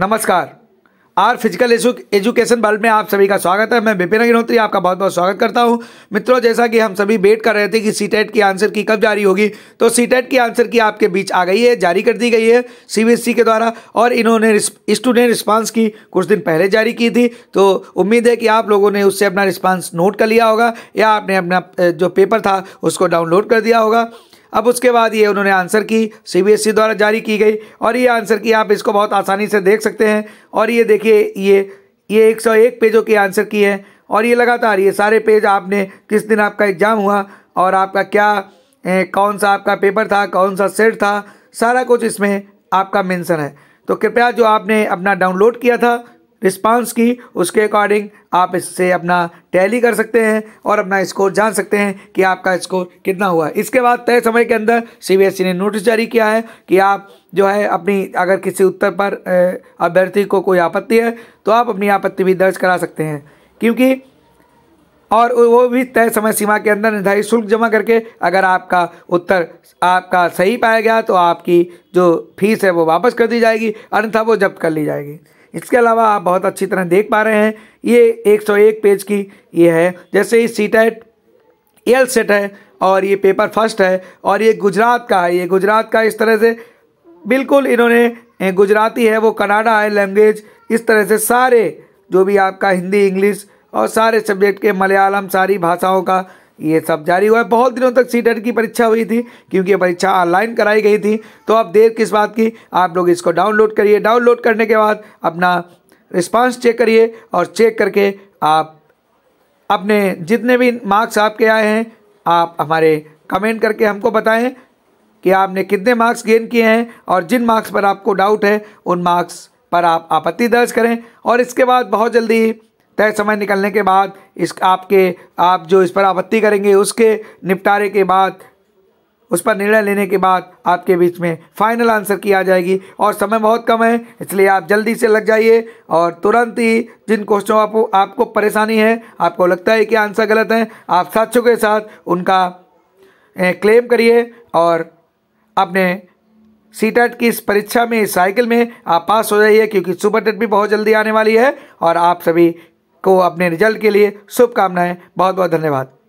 नमस्कार are physical education bulb में आप सभी का स्वागत है मैं विपिन अग्निहोत्री आपका बहुत बहुत स्वागत करता हूं मित्रों जैसा कि हम सभी वेट कर रहे थे कि सी e की आंसर की कब जारी होगी तो सी e की आंसर की आपके बीच आ गई है जारी कर दी गई है सीबीएसई e के द्वारा और इन्होंने स्टूडेंट रिस्पांस की कुछ दिन पहले जारी की थी तो उम्मीद है कि आप लोगों ने उससे अपना रिस्पॉन्स नोट कर लिया होगा या आपने अपना जो पेपर था उसको डाउनलोड कर दिया होगा अब उसके बाद ये उन्होंने आंसर की सीबीएसई e द्वारा जारी की गई और ये आंसर की आप इसको बहुत आसानी से देख सकते हैं और ये देखिए ये ये एक सौ एक पेजों की आंसर की है और ये लगातार ये सारे पेज आपने किस दिन आपका एग्ज़ाम हुआ और आपका क्या ए, कौन सा आपका पेपर था कौन सा सेट था सारा कुछ इसमें आपका मेंशन है तो कृपया जो आपने अपना डाउनलोड किया था रिस्पांस की उसके अकॉर्डिंग आप इससे अपना टैली कर सकते हैं और अपना स्कोर जान सकते हैं कि आपका स्कोर कितना हुआ इसके बाद तय समय के अंदर सीबीएसई e ने नोटिस जारी किया है कि आप जो है अपनी अगर किसी उत्तर पर अभ्यर्थी को कोई आपत्ति है तो आप अपनी आपत्ति भी दर्ज करा सकते हैं क्योंकि और वो भी तय समय सीमा के अंदर निर्धारित शुल्क जमा करके अगर आपका उत्तर आपका सही पाया गया तो आपकी जो फीस है वो वापस कर दी जाएगी अन्यथा वो जब्त कर ली जाएगी इसके अलावा आप बहुत अच्छी तरह देख पा रहे हैं ये 101 पेज की ये है जैसे ये सी टाइट एल सेट है और ये पेपर फर्स्ट है और ये गुजरात का है ये गुजरात का इस तरह से बिल्कुल इन्होंने गुजराती है वो कनाडा है लैंग्वेज इस तरह से सारे जो भी आपका हिंदी इंग्लिश और सारे सब्जेक्ट के मलयालम सारी भाषाओं का ये सब जारी हुआ है बहुत दिनों तक सीटेट की परीक्षा हुई थी क्योंकि ये परीक्षा ऑनलाइन कराई गई थी तो अब देर किस बात की आप लोग इसको डाउनलोड करिए डाउनलोड करने के बाद अपना रिस्पांस चेक करिए और चेक करके आप अपने जितने भी मार्क्स आपके आए हैं आप हमारे कमेंट करके हमको बताएं कि आपने कितने मार्क्स गेन किए हैं और जिन मार्क्स पर आपको डाउट है उन मार्क्स पर आप आपत्ति दर्ज करें और इसके बाद बहुत जल्दी तय समय निकलने के बाद इस आपके आप जो इस पर आपत्ति करेंगे उसके निपटारे के बाद उस पर निर्णय लेने के बाद आपके बीच में फाइनल आंसर की आ जाएगी और समय बहुत कम है इसलिए आप जल्दी से लग जाइए और तुरंत ही जिन क्वेश्चनों आप, आपको परेशानी है आपको लगता है कि आंसर गलत है आप साथियों के साथ उनका क्लेम करिए और अपने सी टेट e की इस परीक्षा में इस साइकिल में आप पास हो जाइए क्योंकि सुपर टेट भी बहुत जल्दी आने वाली है और आप सभी को अपने रिजल्ट के लिए शुभकामनाएं बहुत बहुत धन्यवाद